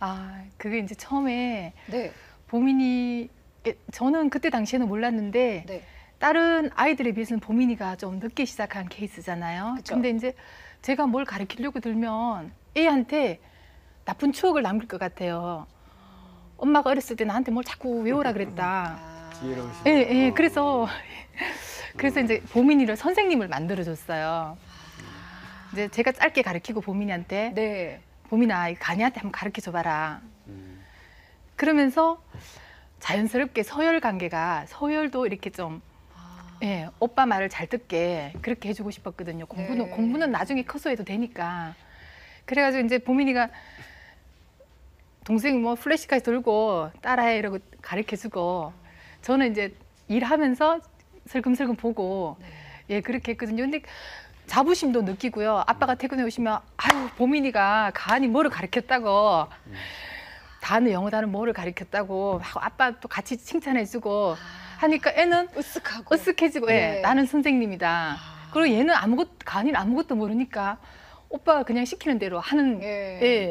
아, 그게 이제 처음에 네. 보민이 예, 저는 그때 당시에는 몰랐는데 네. 다른 아이들에 비해서는 보민이가 좀 늦게 시작한 케이스잖아요. 그쵸? 근데 이제 제가 뭘 가르치려고 들면 애한테 나쁜 추억을 남길 것 같아요. 엄마가 어렸을 때 나한테 뭘 자꾸 외우라 그랬다. 아. 지혜로 예, 예. 그래서 그래서 이제 보민이를 선생님을 만들어 줬어요. 아. 이제 제가 짧게 가르치고 보민이한테 네. 봄이나 가니한테 한번 가르쳐 줘봐라. 음. 그러면서 자연스럽게 서열 관계가 서열도 이렇게 좀 아. 예, 오빠 말을 잘 듣게 그렇게 해주고 싶었거든요. 공부는 네. 공부는 나중에 커서 해도 되니까. 그래가지고 이제 보민이가 동생 뭐 플래시까지 돌고 따라해 이러고 가르쳐주고 저는 이제 일하면서 슬금슬금 보고 네. 예 그렇게 했거든요. 근데 자부심도 느끼고요. 아빠가 음. 퇴근해 오시면 아유, 보민이가 간이 뭐를 가르쳤다고. 음. 단어, 영어 단어 뭐를 가르쳤다고. 아빠 도 같이 칭찬해주고. 하니까 애는 으쓱하고. 으쓱해지고, 예, 네. 나는 선생님이다. 그리고 얘는 아무것도, 간이 아무것도 모르니까 오빠가 그냥 시키는 대로 하는, 예. 예.